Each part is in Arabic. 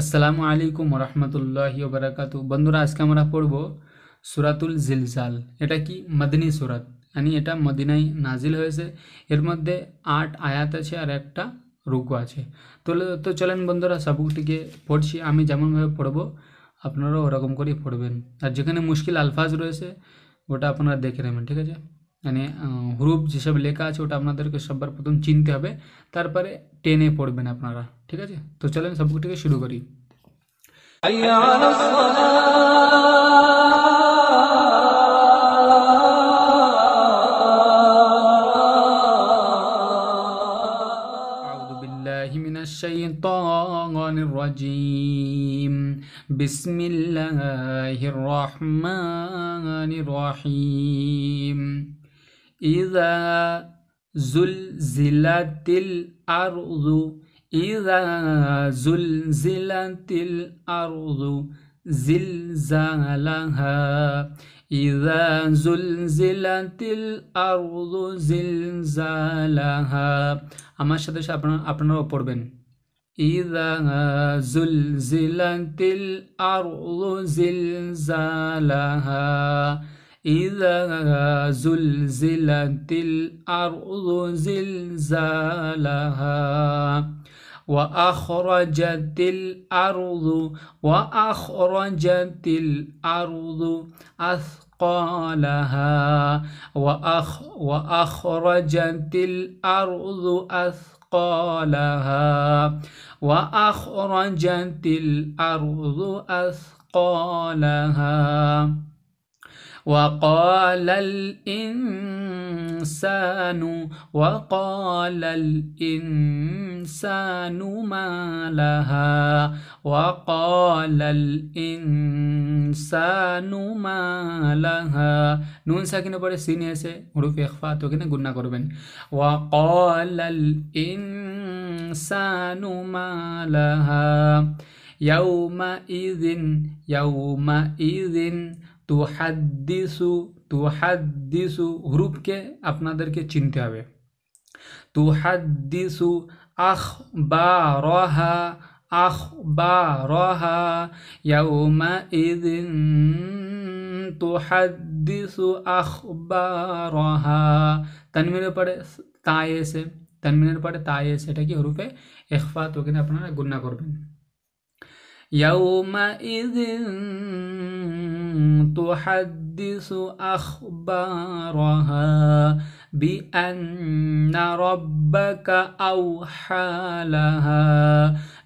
আসসালামু আলাইকুম রহমতুল্লাহি বরকাত বন্ধুরা আজকে আমরা পড়ব সুরাতুল জিলজাল এটা কি মদিনী সুরাত মানে এটা মদিনায় নাজিল হয়েছে এর মধ্যে আট আয়াত আছে আর একটা রুকু আছে তো তো চলেন বন্ধুরা সাবুকটিকে পড়ছি আমি যেমনভাবে পড়ব আপনারাও ওরকম করেই পড়বেন আর যেখানে মুশকিল আলফাজ রয়েছে ওটা আপনারা দেখে নেবেন ঠিক আছে અને રૂપ જેશબ લેકા છોટ આપનાધર કે સબર પ્રતમ ચિન કે હવે ત્યાર પર 10 એ પડબેન આપણારા ઠીક છે તો ચલેન સબકટી કે શુરુ કરી આઉદુ બિલ્લાહી મિનાશ શૈન તૌરનિર રજીમ બિસ્મિલ્લાહીર રહમાનિર રહીમ إذا زلزلت الأرض إذا زلزلت الأرض زلزالها إذا زلزلت الأرض زلزالها আমার সাথে আপনারাও পড়বেন إذا زلزلت الأرض زلزالها إذا زلزلت الأرض زلزالها وأخرجت الأرض وأخرجت الأرض أثقالها وأخ وأخرجت الأرض أثقالها وأخرجت الأرض أثقالها وقال الإنسان وقال الإنسان ما لها وقال الإنسان ما لها নুন সাকিনের পরে সিন এসে حروف إخفاء تو কিনা গুন্না করবেন وقال الإنسان ما لها يومئذ يومئذ तुहादिसु तुहादिसु हरूप के अपन के चिनते हैं तुहादिसु अखबारहा अखबारहा यौमइद तुहादिसु अखबारहा तनवीर पड़े ताए से तनवीर पड़े ताए से हरूपे एखफा तो अपना गुन्ना करबें يومئذ تحدث أخبارها بأن ربك أوحى لها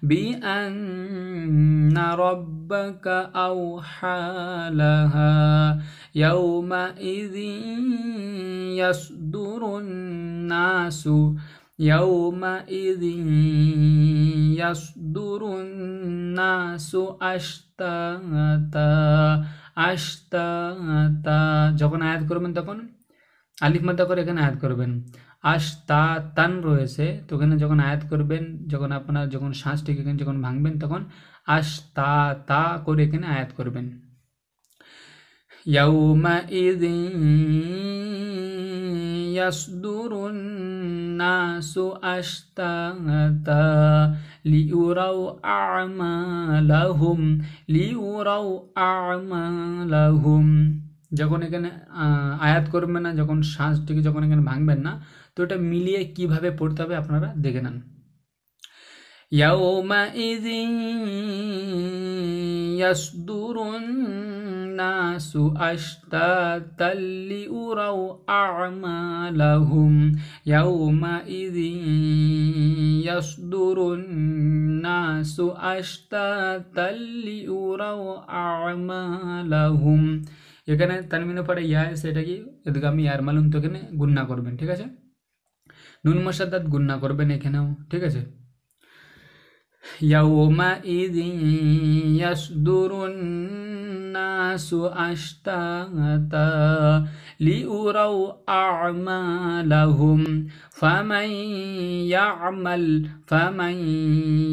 بأن ربك أوحى لها يومئذ يصدر الناس يومئذ يصدر الناس أشتاتا আশতাতা যখন আয়াত করবেন তখন আলিফ মাদ্দা করে এখানে আয়াত করবেন আশতা তান রয়েছে তো এখানে যখন আয়াত করবেন যখন আপনার যখন শ্বাসটিকে এখানে যখন ভাঙবেন তখন আশতা তা করে এখানে আয়াত করবেন يومئذ يصدر الناس أشتاتا ليروا أعمالهم ليروا أعمالهم যখন এখানে আয়াত করবেন না যখন শ্বাসটিকে যখন এখানে ভাঙবেন না তো এটা মিলিয়ে কিভাবে পড়তে হবে আপনারা দেখে নেন ইয়াও মা ইজিং الناس أشتاتا لأروا أعمالهم يومئذ يصدر الناس أشتاتا لأروا أعمالهم এখানে তার মিনে পরে ইয়া সেটা কি এদিকে আর মালুম তো এখানে গুন্না করবেন ঠিক আছে নুন মশাদ গুন্না করবেন এখানেও ঠিক আছে ইয়াও মা ইদিন ইয়াস দুরুন الناس أشتاتا لأروا أعمالهم فمن يعمل فمن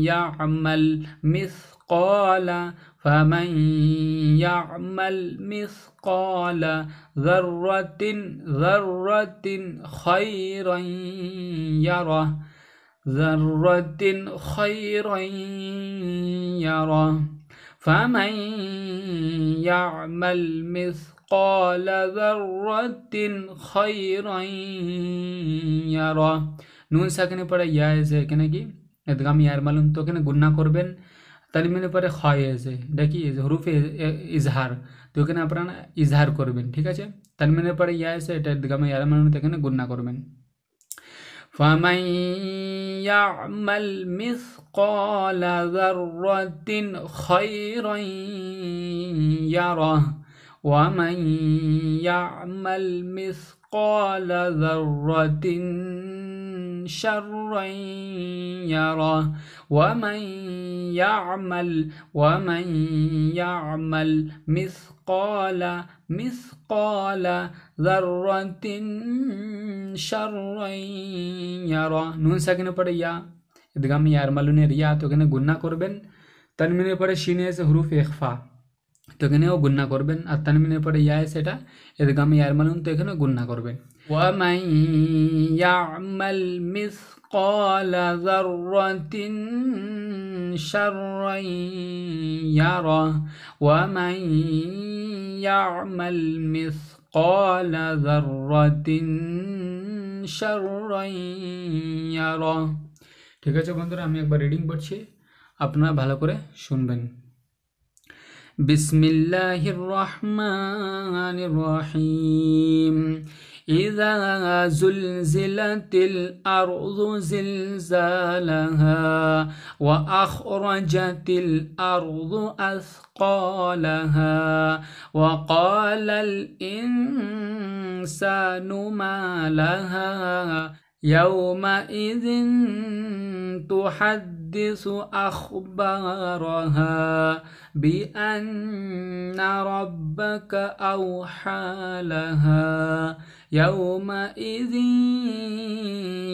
يعمل مثقال فمن يعمل مثقال ذرة ذرة خيرا يره ذرة خيرا يره فمن يعمل مثقال ذرة خيرا يره নুন সাকিনে পরে ইয়া এসে এখানে কি এদগাম ইয়ার মালুম তো এখানে গুন্না করবেন তালিমিনের পরে ক্ষয় এসে এটা কি হরুফে ইজহার তো এখানে আপনারা ইজহার করবেন ঠিক আছে তালিমিনের পরে ইয়া এসে এটা এদগামে ইয়ার মালুম তো এখানে গুন্না করবেন فمن يعمل مثقال ذرة خيرا يره ومن يعمل مثقال ذرة شرا يره ومن يعمل ومن يعمل مثقال مثقال مثقال ذرة شرا يرى নুন সাকিনের পরে ইয়া ইদগাম ইয়ার মালুনে রিয়া তো এখানে গুন্না করবেন তানমিনের পরে শিনে এসে হুরুফ ইখফা তো এখানেও গুন্না করবেন আর তানমিনের পরে ইয়া এসে এটা ইদগাম ইয়ার মালুন তো এখানে গুন্না করবেন ومن يعمل مثقال ذرة شرا يره ومن يعمل مثقال ذرة شرا يره 제가 আমি একবার রিডিং করছি আপনারা ভালো করে শুনবেন বিসমিল্লাহির রহমানির রহিম إذا زلزلت الأرض زلزالها وأخرجت الأرض أثقالها وقال الإنسان ما لها يومئذ تحدث أخبارها بأن ربك أوحى لها يومئذ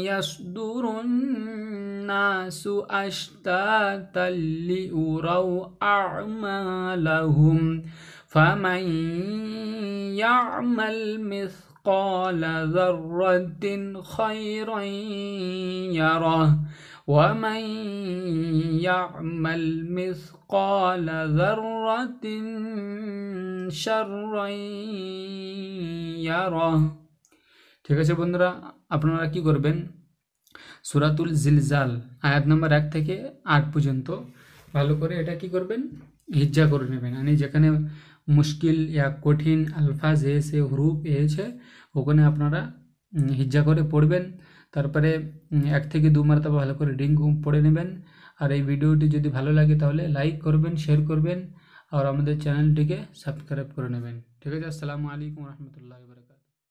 يصدر الناس أشتاتا ليروا أعمالهم فمن يعمل مثل مثقال ذرة خيرا يره ومن يعمل مثقال ذرة شرا يره ঠিক আছে বন্ধুরা আপনারা কি করবেন সুরাতুল জিলজাল আয়াত নম্বর এক থেকে আট পর্যন্ত ভালো করে এটা কি করবেন হিজ্জা করে নেবেন মানে যেখানে मुश्किल या कठिन अल्फाज या से huruf ए छ ओके ने আপনারা হিজ্জা করে পড়বেন তারপরে এক থেকে দুই مرتبہ ভালো করে রিডিং পড়ে নেবেন আর এই ভিডিওটি যদি ভালো লাগে তাহলে লাইক করবেন শেয়ার করবেন আর আমাদের চ্যানেলটিকে সাবস্ক্রাইব করে নেবেন ঠিক আছে আসসালামু আলাইকুম রাহমাতুল্লাহ